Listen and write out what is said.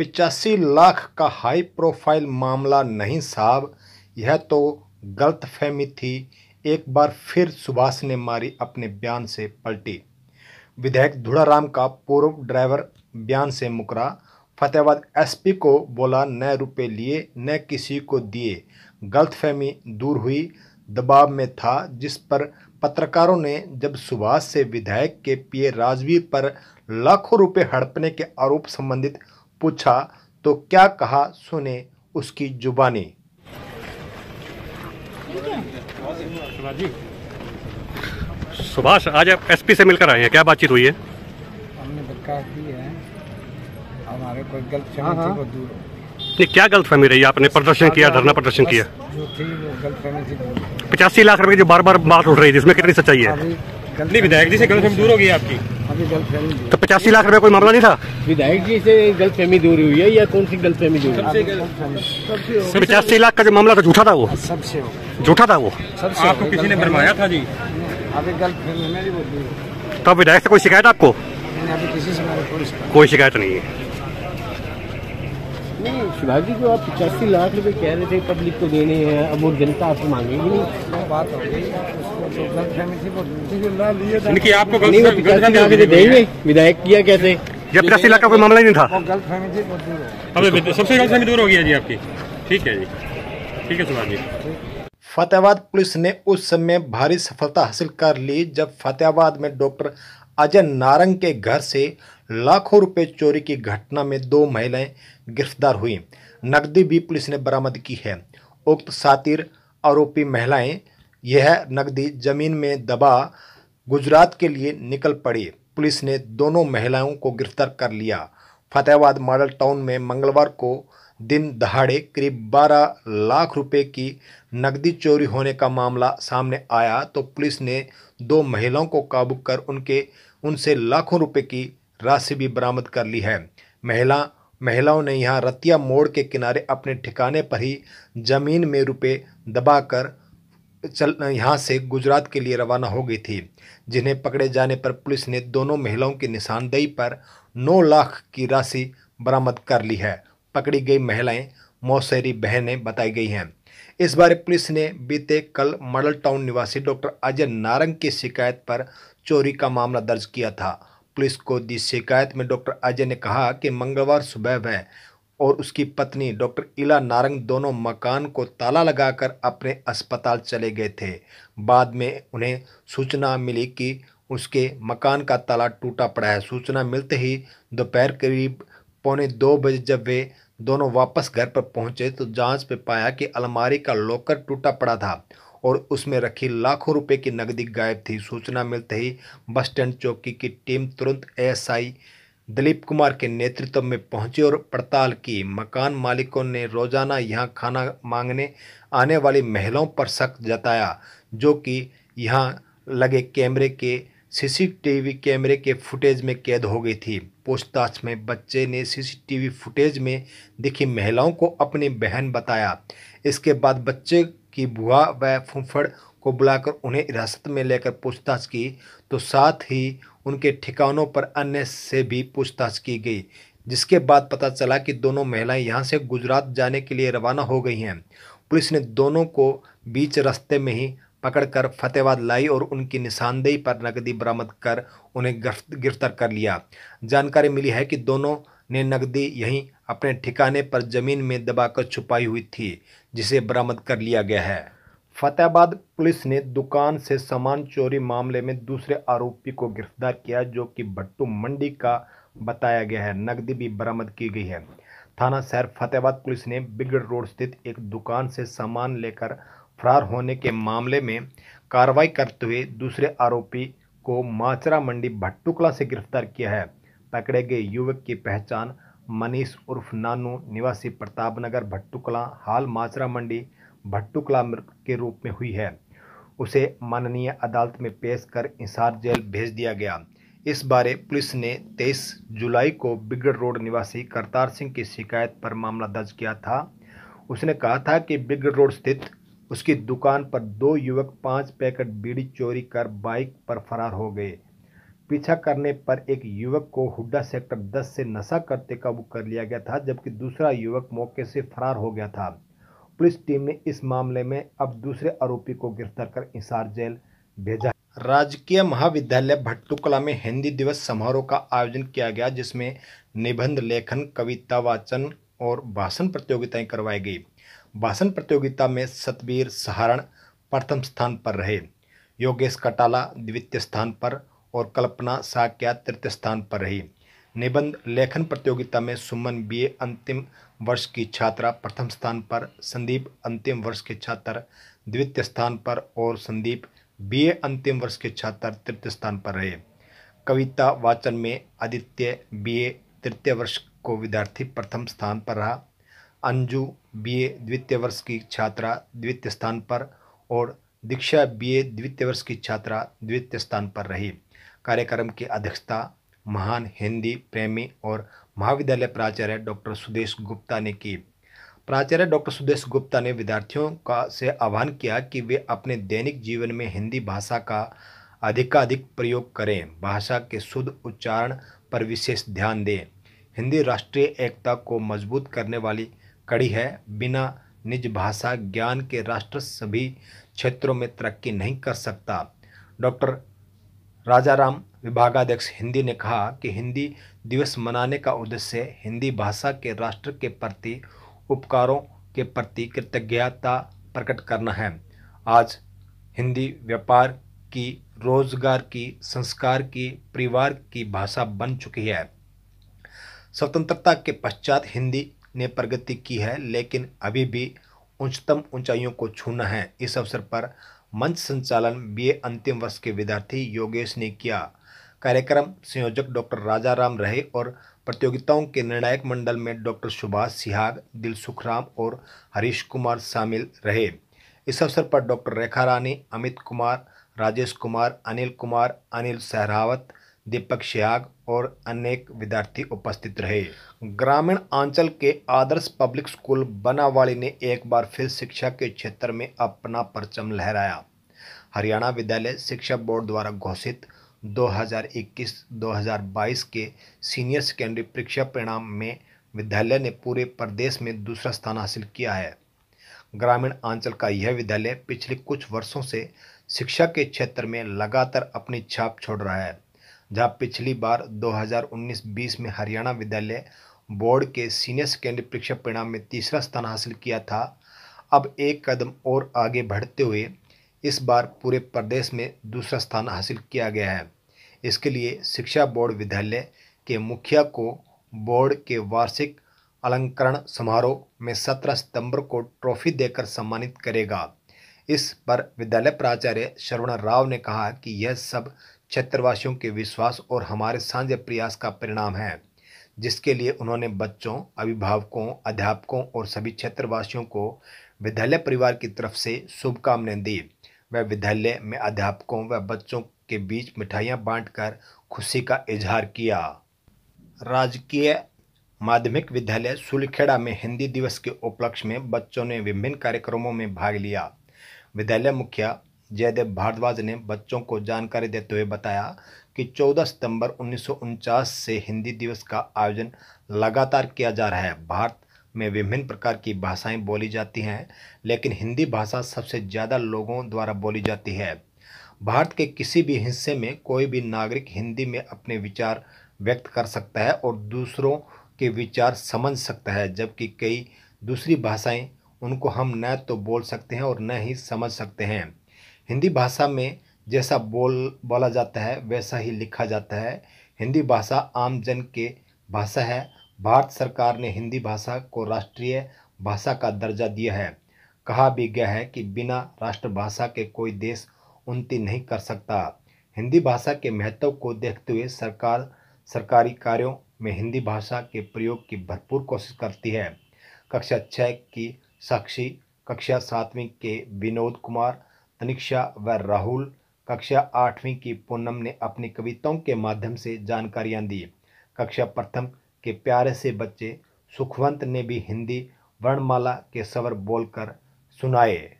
पिचासी लाख का high profile मामला नहीं साहब यह तो गलत फहमी थी एक बार फिर सुभाष ने मारी अपने बयान से पलटी विधायक धुड़ाराम का पूर्व ड्राइवर बयान से मुकरा फतेहाबाद एसपी को बोला न रुपए लिए न किसी को दिए गलतफहमी दूर हुई दबाव में था जिस पर पत्रकारों ने जब सुभाष से विधायक के पीए राजवीर पर लाखों रुपए हड़पने के आरोप संबंधित पूछा तो क्या कहा सुने उसकी जुबानी सुभाष आज आप एसपी से मिलकर आए हैं क्या बातचीत हुई है हमने है हमारे कोई गलत हाँ, हाँ। को दूर नहीं क्या गलत फहमी रही आपने प्रदर्शन किया धरना प्रदर्शन किया जो थी वो पचासी लाख रुपए की जो बार बार बात उठ रही थी इसमें कितनी सच्चाई है नहीं विधायक जी से गलत दूर होगी आपकी तो पचासी लाख रुपए कोई मामला नहीं था विधायक जी से फहमी दूर हुई है या कौन सी गलतफहमी दूर हुई पचासी लाख का जो मामला था झूठा था वो सबसे झूठा था वो सबसे आपको किसी ने भरमाया था जी अभी गलत फहमी तो विधायक से कोई शिकायत आपको कोई शिकायत नहीं है शिवाजी को आप पचासी लाख रुपए कह रहे थे पब्लिक को देने हैं अब वो जनता आपसे मांगेगी नहीं बात होगी तो आपको देंगे विधायक किया कैसे जब पचासी लाख का कोई मामला ही नहीं था सबसे गलत दूर हो गया जी आपकी ठीक है जी ठीक है शिवाजी फतेहाबाद पुलिस ने उस समय भारी सफलता हासिल कर ली जब फतेहाबाद में डॉक्टर अजय नारंग के घर से लाखों रुपए चोरी की घटना में दो महिलाएं गिरफ्तार हुई नकदी भी पुलिस ने बरामद की है उक्त सातिर आरोपी महिलाएं यह नकदी जमीन में दबा गुजरात के लिए निकल पड़ी पुलिस ने दोनों महिलाओं को गिरफ्तार कर लिया फतेहाबाद मॉडल टाउन में मंगलवार को दिन दहाड़े करीब 12 लाख रुपए की नकदी चोरी होने का मामला सामने आया तो पुलिस ने दो महिलाओं को काबू कर उनके उनसे लाखों रुपए की राशि भी बरामद कर ली है महिला महिलाओं ने यहां रतिया मोड़ के किनारे अपने ठिकाने पर ही जमीन में रुपये दबाकर चल यहाँ से गुजरात के लिए रवाना हो गई थी जिन्हें पकड़े जाने पर पुलिस ने दोनों महिलाओं की निशानदेही पर 9 लाख की राशि बरामद कर ली है पकड़ी गई महिलाएं मौसेरी बहनें बताई गई हैं इस बारे पुलिस ने बीते कल मॉडल टाउन निवासी डॉक्टर अजय नारंग की शिकायत पर चोरी का मामला दर्ज किया था पुलिस को दी शिकायत में डॉक्टर अजय ने कहा कि मंगलवार सुबह वह और उसकी पत्नी डॉक्टर इला नारंग दोनों मकान को ताला लगाकर अपने अस्पताल चले गए थे बाद में उन्हें सूचना मिली कि उसके मकान का ताला टूटा पड़ा है सूचना मिलते ही दोपहर करीब पौने दो बजे जब वे दोनों वापस घर पर पहुंचे तो जांच पे पाया कि अलमारी का लॉकर टूटा पड़ा था और उसमें रखी लाखों रुपए की नकदी गायब थी सूचना मिलते ही बस स्टैंड चौकी की टीम तुरंत एएसआई दिलीप कुमार के नेतृत्व में पहुंची और पड़ताल की मकान मालिकों ने रोजाना यहां खाना मांगने आने वाली महिलाओं पर शक जताया जो कि यहां लगे कैमरे के सीसीटीवी कैमरे के फुटेज में कैद हो गई थी पूछताछ में बच्चे ने सीसीटीवी फुटेज में दिखी महिलाओं को अपनी बहन बताया इसके बाद बच्चे की बुआ व फुफड़ को बुलाकर उन्हें हिरासत में लेकर पूछताछ की तो साथ ही उनके ठिकानों पर अन्य से भी पूछताछ की गई जिसके बाद पता चला कि दोनों महिलाएं यहां से गुजरात जाने के लिए रवाना हो गई हैं पुलिस ने दोनों को बीच रास्ते में ही पकड़कर फतेहबाद लाई और उनकी निशानदेही पर नकदी बरामद कर उन्हें गिरफ्तार कर लिया जानकारी मिली है कि दोनों ने नकदी यहीं अपने ठिकाने पर जमीन में दबाकर छुपाई हुई थी जिसे बरामद कर लिया गया है फतेहाबाद पुलिस ने दुकान से सामान चोरी मामले में दूसरे आरोपी को गिरफ्तार किया जो कि भट्टू मंडी का बताया गया है नकदी भी बरामद की गई है थाना शहर फतेहाबाद पुलिस ने बिगड़ रोड स्थित एक दुकान से सामान लेकर फरार होने के मामले में कार्रवाई करते हुए दूसरे आरोपी को माचरा मंडी भट्टुकला से गिरफ्तार किया है पकड़े गए युवक की पहचान मनीष उर्फ नानू निवासी प्रतापनगर भट्टुकला हाल माचरा मंडी भट्टुकला के रूप में हुई है उसे माननीय अदालत में पेश कर इंसार जेल भेज दिया गया इस बारे पुलिस ने 23 जुलाई को बिगड़ रोड निवासी करतार सिंह की शिकायत पर मामला दर्ज किया था उसने कहा था कि बिगड़ रोड स्थित उसकी दुकान पर दो युवक पाँच पैकेट बीड़ी चोरी कर बाइक पर फरार हो गए पीछा करने पर एक युवक को हुड्डा सेक्टर 10 से नशा करते काबू कर लिया गया था जबकि दूसरा युवक मौके से फरार हो गया था पुलिस टीम ने इस मामले में अब दूसरे आरोपी को गिरफ्तार कर इंसार जेल भेजा राजकीय महाविद्यालय भट्टुकला में हिंदी दिवस समारोह का आयोजन किया गया जिसमें निबंध लेखन कविता वाचन और भाषण प्रतियोगिताएं करवाई गई भाषण प्रतियोगिता में सतबीर सहारण प्रथम स्थान पर रहे योगेश कटाला द्वितीय स्थान पर और कल्पना साक्या तृतीय स्थान पर रही निबंध लेखन प्रतियोगिता में सुमन बीए अंतिम वर्ष की छात्रा प्रथम स्थान पर संदीप अंतिम वर्ष के छात्र द्वितीय स्थान पर और संदीप बीए अंतिम वर्ष के छात्र तृतीय स्थान पर रहे कविता वाचन में आदित्य बीए तृतीय वर्ष को विद्यार्थी प्रथम स्थान पर रहा अंजू बीए द्वितीय वर्ष की छात्रा द्वितीय स्थान पर और दीक्षा बीए द्वितीय वर्ष की छात्रा द्वितीय स्थान पर रही कार्यक्रम की अध्यक्षता महान हिंदी प्रेमी और महाविद्यालय प्राचार्य डॉक्टर सुदेश गुप्ता ने की प्राचार्य डॉक्टर सुदेश गुप्ता ने विद्यार्थियों का से आह्वान किया कि वे अपने दैनिक जीवन में हिंदी भाषा का अधिकाधिक प्रयोग करें भाषा के शुद्ध उच्चारण पर विशेष ध्यान दें हिंदी राष्ट्रीय एकता को मजबूत करने वाली कड़ी है बिना निज भाषा ज्ञान के राष्ट्र सभी क्षेत्रों में तरक्की नहीं कर सकता डॉक्टर राजाराम विभागाध्यक्ष हिंदी ने कहा कि हिंदी दिवस मनाने का उद्देश्य हिंदी भाषा के राष्ट्र के प्रति उपकारों के प्रति कृतज्ञता प्रकट करना है आज हिंदी व्यापार की रोजगार की संस्कार की परिवार की भाषा बन चुकी है स्वतंत्रता के पश्चात हिंदी ने प्रगति की है लेकिन अभी भी उच्चतम ऊंचाइयों को छूना है इस अवसर पर मंच संचालन बीए अंतिम वर्ष के विद्यार्थी योगेश ने किया कार्यक्रम संयोजक डॉक्टर राजाराम रहे और प्रतियोगिताओं के निर्णायक मंडल में डॉक्टर सुभाष सिहाग दिल सुखराम और हरीश कुमार शामिल रहे इस अवसर पर डॉक्टर रेखा रानी अमित कुमार राजेश कुमार अनिल कुमार अनिल सहरावत दीपक श्याग और अनेक विद्यार्थी उपस्थित रहे ग्रामीण आंचल के आदर्श पब्लिक स्कूल बनावाड़ी ने एक बार फिर शिक्षा के क्षेत्र में अपना परचम लहराया हरियाणा विद्यालय शिक्षा बोर्ड द्वारा घोषित 2021-2022 के सीनियर सेकेंडरी परीक्षा परिणाम में विद्यालय ने पूरे प्रदेश में दूसरा स्थान हासिल किया है ग्रामीण आंचल का यह विद्यालय पिछले कुछ वर्षों से शिक्षा के क्षेत्र में लगातार अपनी छाप छोड़ रहा है जहां पिछली बार 2019-20 में हरियाणा विद्यालय बोर्ड के सीनियर सेकेंडरी परीक्षा परिणाम में तीसरा स्थान हासिल किया था अब एक कदम और आगे बढ़ते हुए इस बार पूरे प्रदेश में दूसरा स्थान हासिल किया गया है इसके लिए शिक्षा बोर्ड विद्यालय के मुखिया को बोर्ड के वार्षिक अलंकरण समारोह में 17 सितंबर को ट्रॉफी देकर सम्मानित करेगा इस पर विद्यालय प्राचार्य श्रवण राव ने कहा कि यह सब क्षेत्रवासियों के विश्वास और हमारे साझे प्रयास का परिणाम है जिसके लिए उन्होंने बच्चों अभिभावकों अध्यापकों और सभी क्षेत्रवासियों को विद्यालय परिवार की तरफ से शुभकामनाएं दी वह विद्यालय में अध्यापकों व बच्चों के बीच मिठाइयाँ बांटकर खुशी का इजहार किया राजकीय माध्यमिक विद्यालय सुलखेड़ा में हिंदी दिवस के उपलक्ष्य में बच्चों ने विभिन्न कार्यक्रमों में भाग लिया विद्यालय मुखिया जयदेव भारद्वाज ने बच्चों को जानकारी देते हुए बताया कि 14 सितंबर उन्नीस से हिंदी दिवस का आयोजन लगातार किया जा रहा है भारत में विभिन्न प्रकार की भाषाएं बोली जाती हैं लेकिन हिंदी भाषा सबसे ज़्यादा लोगों द्वारा बोली जाती है भारत के किसी भी हिस्से में कोई भी नागरिक हिंदी में अपने विचार व्यक्त कर सकता है और दूसरों के विचार समझ सकता है जबकि कई दूसरी भाषाएं उनको हम न तो बोल सकते हैं और न ही समझ सकते हैं हिंदी भाषा में जैसा बोल बोला जाता है वैसा ही लिखा जाता है हिंदी भाषा आम जन के भाषा है भारत सरकार ने हिंदी भाषा को राष्ट्रीय भाषा का दर्जा दिया है कहा भी गया है कि बिना राष्ट्रभाषा के कोई देश उन्नति नहीं कर सकता हिंदी भाषा के महत्व को देखते हुए सरकार सरकारी कार्यों में हिंदी भाषा के प्रयोग की भरपूर कोशिश करती है कक्षा छः की साक्षी कक्षा सातवीं के विनोद कुमार तनिक्षा व राहुल कक्षा आठवीं की पूनम ने अपनी कविताओं के माध्यम से जानकारियां दी कक्षा प्रथम के प्यारे से बच्चे सुखवंत ने भी हिंदी वर्णमाला के सवर बोलकर सुनाए